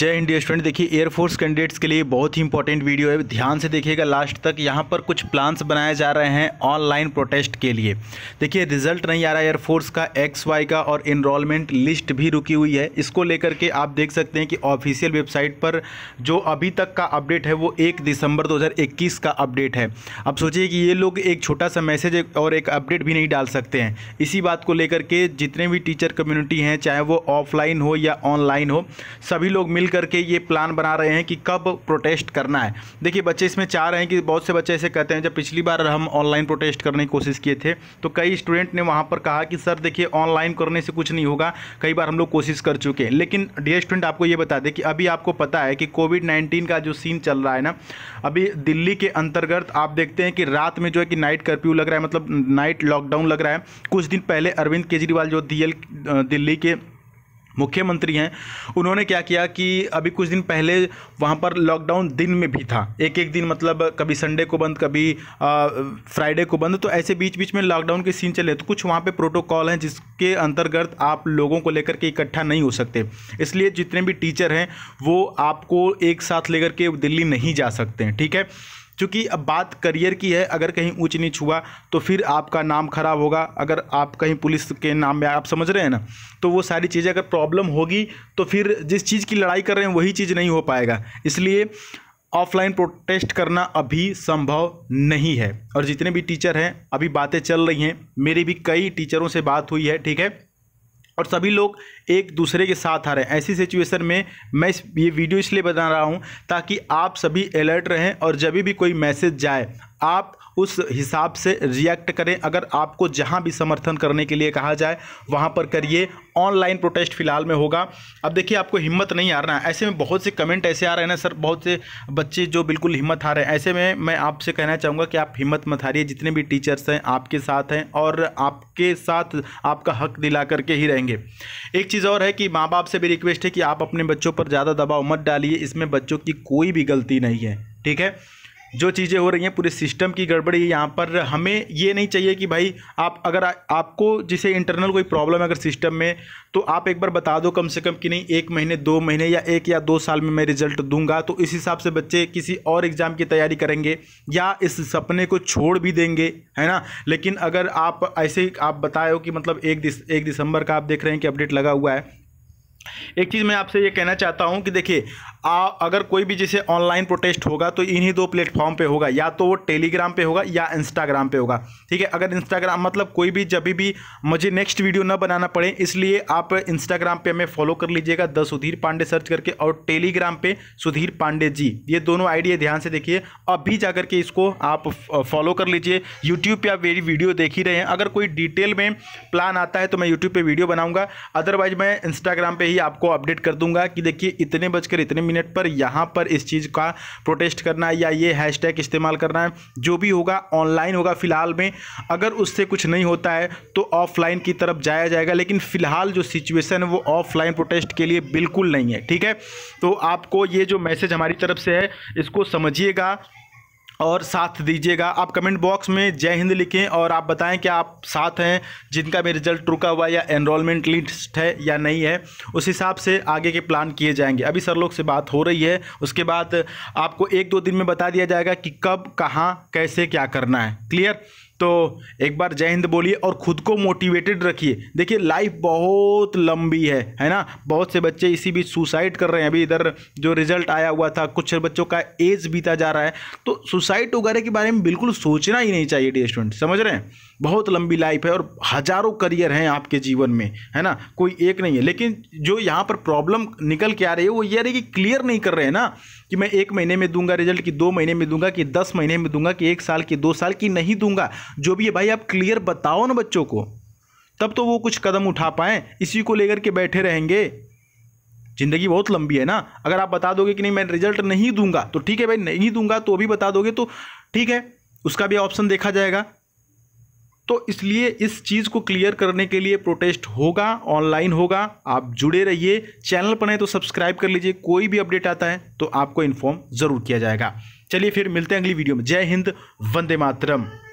जय हिंद स्टूडेंट देखिए air force candidates के लिए बहुत ही इंपॉर्टेंट वीडियो है ध्यान से देखिएगा लास्ट तक यहाँ पर कुछ प्लान्स बनाए जा रहे हैं ऑनलाइन प्रोटेस्ट के लिए देखिए रिजल्ट नहीं आ रहा है एयरफोर्स का एक्स वाई का और इनरोलमेंट लिस्ट भी रुकी हुई है इसको लेकर के आप देख सकते हैं कि ऑफिशियल वेबसाइट पर जो अभी तक का अपडेट है वो एक दिसंबर दो का अपडेट है अब सोचिए कि ये लोग एक छोटा सा मैसेज और एक अपडेट भी नहीं डाल सकते हैं इसी बात को लेकर के जितने भी टीचर कम्युनिटी हैं चाहे वो ऑफलाइन हो या ऑनलाइन हो सभी लोग मिल करके ये प्लान बना रहे हैं कि कब प्रोटेस्ट करना है देखिए बच्चे इसमें चाह रहे हैं कि बहुत से बच्चे ऐसे कहते हैं जब पिछली बार हम ऑनलाइन प्रोटेस्ट करने की कोशिश किए थे तो कई स्टूडेंट ने वहाँ पर कहा कि सर देखिए ऑनलाइन करने से कुछ नहीं होगा कई बार हम लोग कोशिश कर चुके हैं लेकिन डी स्टूडेंट आपको ये बता दें कि अभी आपको पता है कि कोविड नाइन्टीन का जो सीन चल रहा है ना अभी दिल्ली के अंतर्गत आप देखते हैं कि रात में जो है कि नाइट कर्फ्यू लग रहा है मतलब नाइट लॉकडाउन लग रहा है कुछ दिन पहले अरविंद केजरीवाल जो दिल्ली के मुख्यमंत्री हैं उन्होंने क्या किया कि अभी कुछ दिन पहले वहाँ पर लॉकडाउन दिन में भी था एक एक दिन मतलब कभी संडे को बंद कभी फ्राइडे को बंद तो ऐसे बीच बीच में लॉकडाउन के सीन चले तो कुछ वहाँ पे प्रोटोकॉल हैं जिसके अंतर्गत आप लोगों को लेकर के इकट्ठा नहीं हो सकते इसलिए जितने भी टीचर हैं वो आपको एक साथ लेकर के दिल्ली नहीं जा सकते हैं ठीक है चूँकि अब बात करियर की है अगर कहीं ऊँच नीच हुआ तो फिर आपका नाम खराब होगा अगर आप कहीं पुलिस के नाम में आप समझ रहे हैं ना तो वो सारी चीज़ें अगर प्रॉब्लम होगी तो फिर जिस चीज़ की लड़ाई कर रहे हैं वही चीज़ नहीं हो पाएगा इसलिए ऑफलाइन प्रोटेस्ट करना अभी संभव नहीं है और जितने भी टीचर हैं अभी बातें चल रही हैं मेरी भी कई टीचरों से बात हुई है ठीक है और सभी लोग एक दूसरे के साथ आ रहे हैं ऐसी सिचुएशन में मैं ये वीडियो इसलिए बना रहा हूँ ताकि आप सभी अलर्ट रहें और जब भी कोई मैसेज जाए आप उस हिसाब से रिएक्ट करें अगर आपको जहां भी समर्थन करने के लिए कहा जाए वहां पर करिए ऑनलाइन प्रोटेस्ट फिलहाल में होगा अब देखिए आपको हिम्मत नहीं आ रहा है ऐसे में बहुत से कमेंट ऐसे आ रहे हैं ना सर बहुत से बच्चे जो बिल्कुल हिम्मत हार रहे हैं ऐसे में मैं आपसे कहना चाहूँगा कि आप हिम्मत मत हारिए जितने भी टीचर्स हैं आपके साथ हैं और आपके साथ आपका हक दिला करके ही रहेंगे एक चीज़ और है कि माँ बाप से भी रिक्वेस्ट है कि आप अपने बच्चों पर ज़्यादा दबाव मत डालिए इसमें बच्चों की कोई भी गलती नहीं है ठीक है जो चीज़ें हो रही हैं पूरे सिस्टम की गड़बड़ी है यहाँ पर हमें ये नहीं चाहिए कि भाई आप अगर आ, आपको जिसे इंटरनल कोई प्रॉब्लम है अगर सिस्टम में तो आप एक बार बता दो कम से कम कि नहीं एक महीने दो महीने या एक या दो साल में मैं रिजल्ट दूंगा तो इस हिसाब से बच्चे किसी और एग्ज़ाम की तैयारी करेंगे या इस सपने को छोड़ भी देंगे है ना लेकिन अगर आप ऐसे ही आप बताए हो कि मतलब एक दिस, एक दिसंबर का आप देख रहे हैं कि अपडेट लगा हुआ है एक चीज़ मैं आपसे ये कहना चाहता हूँ कि देखिए आ, अगर कोई भी जैसे ऑनलाइन प्रोटेस्ट होगा तो इन्हीं दो प्लेटफॉर्म पे होगा या तो वो टेलीग्राम पे होगा या इंस्टाग्राम पे होगा ठीक है अगर इंस्टाग्राम मतलब कोई भी जब भी मुझे नेक्स्ट वीडियो ना बनाना पड़े इसलिए आप इंस्टाग्राम पे हमें फॉलो कर लीजिएगा द सुधीर पांडे सर्च करके और टेलीग्राम पे सुधीर पांडे जी ये दोनों आइडिया ध्यान से देखिए अभी जा करके इसको आप फॉलो कर लीजिए यूट्यूब पर आप मेरी वीडियो देख ही रहे हैं अगर कोई डिटेल में प्लान आता है तो मैं यूट्यूब पर वीडियो बनाऊँगा अदरवाइज मैं इंस्टाग्राम पर ही आपको अपडेट कर दूंगा कि देखिए इतने बजकर इतने मिनट पर यहाँ पर इस चीज़ का प्रोटेस्ट करना है या ये हैशटैग इस्तेमाल करना है जो भी होगा ऑनलाइन होगा फिलहाल में अगर उससे कुछ नहीं होता है तो ऑफलाइन की तरफ जाया जाएगा लेकिन फ़िलहाल जो सिचुएसन है वो ऑफलाइन प्रोटेस्ट के लिए बिल्कुल नहीं है ठीक है तो आपको ये जो मैसेज हमारी तरफ से है इसको समझिएगा और साथ दीजिएगा आप कमेंट बॉक्स में जय हिंद लिखें और आप बताएं कि आप साथ हैं जिनका भी रिजल्ट रुका हुआ या एनरोलमेंट लिस्ट है या नहीं है उस हिसाब से आगे के प्लान किए जाएंगे अभी सर लोग से बात हो रही है उसके बाद आपको एक दो दिन में बता दिया जाएगा कि कब कहाँ कैसे क्या करना है क्लियर तो एक बार जय हिंद बोलिए और खुद को मोटिवेटेड रखिए देखिए लाइफ बहुत लंबी है है ना बहुत से बच्चे इसी बीच सुसाइड कर रहे हैं अभी इधर जो रिजल्ट आया हुआ था कुछ बच्चों का एज बीता जा रहा है तो सुसाइड वगैरह के बारे में बिल्कुल सोचना ही नहीं चाहिए डी स्टूडेंट समझ रहे हैं बहुत लंबी लाइफ है और हजारों करियर हैं आपके जीवन में है ना कोई एक नहीं है लेकिन जो यहाँ पर प्रॉब्लम निकल के आ रही है वो ये रही कि क्लियर नहीं कर रहे हैं ना कि मैं एक महीने में दूंगा रिजल्ट कि दो महीने में दूंगा कि दस महीने में दूंगा कि एक साल की दो साल की नहीं दूंगा जो भी है भाई आप क्लियर बताओ ना बच्चों को तब तो वो कुछ कदम उठा पाएँ इसी को लेकर के बैठे रहेंगे ज़िंदगी बहुत लंबी है ना अगर आप बता दोगे कि नहीं मैं रिजल्ट नहीं दूंगा तो ठीक है भाई नहीं दूंगा तो भी बता दोगे तो ठीक है उसका भी ऑप्शन देखा जाएगा तो इसलिए इस चीज़ को क्लियर करने के लिए प्रोटेस्ट होगा ऑनलाइन होगा आप जुड़े रहिए चैनल पर हैं तो सब्सक्राइब कर लीजिए कोई भी अपडेट आता है तो आपको इन्फॉर्म ज़रूर किया जाएगा चलिए फिर मिलते हैं अगली वीडियो में जय हिंद वंदे मातरम